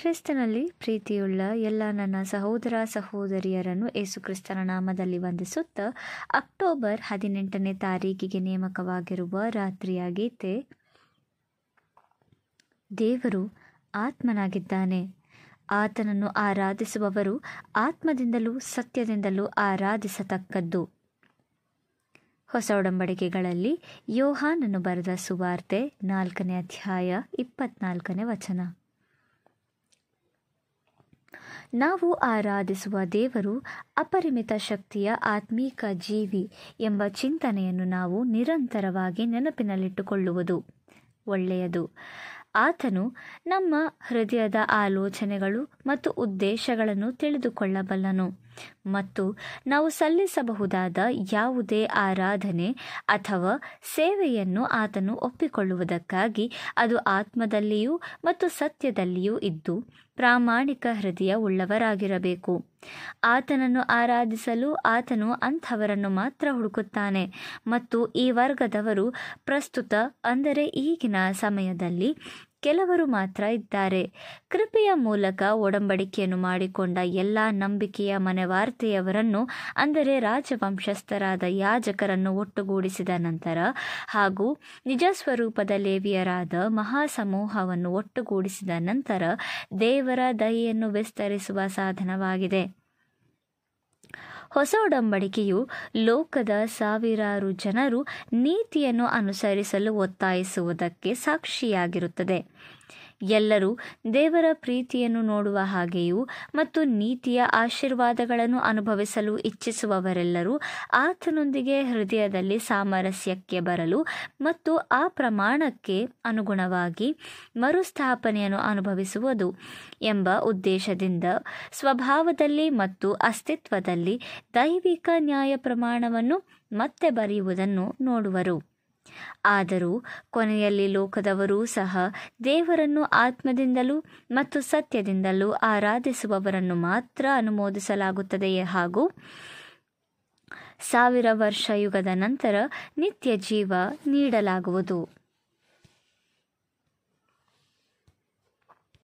ಕ್ರಿಸ್ತನಲ್ಲಿ ಪ್ರೀತಿಯುಳ್ಳ ಎಲ್ಲ ನನ್ನ ಸಹೋದರ ಸಹೋದರಿಯರನ್ನು ಯೇಸುಕ್ರಿಸ್ತನ ನಾಮದಲ್ಲಿ ವಂದಿಸುತ್ತಾ ಅಕ್ಟೋಬರ್ ಹದಿನೆಂಟನೇ ತಾರೀಕಿಗೆ ನೇಮಕವಾಗಿರುವ ರಾತ್ರಿಯ ಗೀತೆ ದೇವರು ಆತ್ಮನಾಗಿದ್ದಾನೆ ಆತನನ್ನು ಆರಾಧಿಸುವವರು ಆತ್ಮದಿಂದಲೂ ಸತ್ಯದಿಂದಲೂ ಆರಾಧಿಸತಕ್ಕದ್ದು ಹೊಸ ಒಡಂಬಡಿಕೆಗಳಲ್ಲಿ ಯೋಹಾನನ್ನು ಬರೆದ ಸುವಾರ್ತೆ ನಾಲ್ಕನೇ ಅಧ್ಯಾಯ ಇಪ್ಪತ್ನಾಲ್ಕನೇ ವಚನ ನಾವು ಆರಾಧಿಸುವ ದೇವರು ಅಪರಿಮಿತ ಶಕ್ತಿಯ ಆತ್ಮೀಕ ಜೀವಿ ಎಂಬ ಚಿಂತನೆಯನ್ನು ನಾವು ನಿರಂತರವಾಗಿ ನೆನಪಿನಲ್ಲಿಟ್ಟುಕೊಳ್ಳುವುದು ಒಳ್ಳೆಯದು ಆತನು ನಮ್ಮ ಹೃದಯದ ಆಲೋಚನೆಗಳು ಮತ್ತು ಉದ್ದೇಶಗಳನ್ನು ತಿಳಿದುಕೊಳ್ಳಬಲ್ಲನು ಮತ್ತು ನಾವು ಸಲ್ಲಿಸಬಹುದಾದ ಯಾವುದೇ ಆರಾಧನೆ ಅಥವಾ ಸೇವೆಯನ್ನು ಆತನು ಒಪ್ಪಿಕೊಳ್ಳುವುದಕ್ಕಾಗಿ ಅದು ಆತ್ಮದಲ್ಲಿಯೂ ಮತ್ತು ಸತ್ಯದಲ್ಲಿಯೂ ಇದ್ದು ಪ್ರಾಮಾಣಿಕ ಹೃದಯ ಉಳ್ಳವರಾಗಿರಬೇಕು ಆತನನ್ನು ಆರಾಧಿಸಲು ಆತನು ಅಂಥವರನ್ನು ಮಾತ್ರ ಹುಡುಕುತ್ತಾನೆ ಮತ್ತು ಈ ವರ್ಗದವರು ಪ್ರಸ್ತುತ ಅಂದರೆ ಈಗಿನ ಸಮಯದಲ್ಲಿ ಕೆಲವರು ಮಾತ್ರ ಇದ್ದಾರೆ ಕೃಪೆಯ ಮೂಲಕ ಒಡಂಬಡಿಕೆಯನ್ನು ಮಾಡಿಕೊಂಡ ಎಲ್ಲ ನಂಬಿಕೆಯ ಮನೆವಾರ್ತೆಯವರನ್ನು ಅಂದರೆ ರಾಜವಂಶಸ್ಥರಾದ ಯಾಜಕರನ್ನು ಒಟ್ಟುಗೂಡಿಸಿದ ನಂತರ ಹಾಗೂ ನಿಜ ಸ್ವರೂಪದ ಲೇವಿಯರಾದ ಮಹಾಸಮೂಹವನ್ನು ಒಟ್ಟುಗೂಡಿಸಿದ ನಂತರ ದೇವರ ದಯೆಯನ್ನು ವಿಸ್ತರಿಸುವ ಸಾಧನವಾಗಿದೆ ಹೊಸ ಒಡಂಬಡಿಕೆಯು ಲೋಕದ ಸಾವಿರಾರು ಜನರು ನೀತಿಯನ್ನು ಅನುಸರಿಸಲು ಒತ್ತಾಯಿಸುವುದಕ್ಕೆ ಸಾಕ್ಷಿಯಾಗಿರುತ್ತದೆ ಎಲ್ಲರೂ ದೇವರ ಪ್ರೀತಿಯನ್ನು ನೋಡುವ ಹಾಗೆಯೂ ಮತ್ತು ನೀತಿಯ ಆಶೀರ್ವಾದಗಳನ್ನು ಅನುಭವಿಸಲು ಇಚ್ಛಿಸುವವರೆಲ್ಲರೂ ಆತನೊಂದಿಗೆ ಹೃದಯದಲ್ಲಿ ಸಾಮರಸ್ಯಕ್ಕೆ ಬರಲು ಮತ್ತು ಆ ಪ್ರಮಾಣಕ್ಕೆ ಅನುಗುಣವಾಗಿ ಮರುಸ್ಥಾಪನೆಯನ್ನು ಅನುಭವಿಸುವುದು ಎಂಬ ಉದ್ದೇಶದಿಂದ ಸ್ವಭಾವದಲ್ಲಿ ಮತ್ತು ಅಸ್ತಿತ್ವದಲ್ಲಿ ದೈವಿಕ ನ್ಯಾಯ ಪ್ರಮಾಣವನ್ನು ಮತ್ತೆ ಬರೆಯುವುದನ್ನು ನೋಡುವರು ಆದರೂ ಕೊನೆಯಲ್ಲಿ ಲೋಕದವರೂ ಸಹ ದೇವರನ್ನು ಆತ್ಮದಿಂದಲೂ ಮತ್ತು ಸತ್ಯದಿಂದಲೂ ಆರಾಧಿಸುವವರನ್ನು ಮಾತ್ರ ಅನುಮೋದಿಸಲಾಗುತ್ತದೆಯೇ ಹಾಗೂ ಸಾವಿರ ವರ್ಷ ಯುಗದ ನಂತರ ನಿತ್ಯ ಜೀವ ನೀಡಲಾಗುವುದು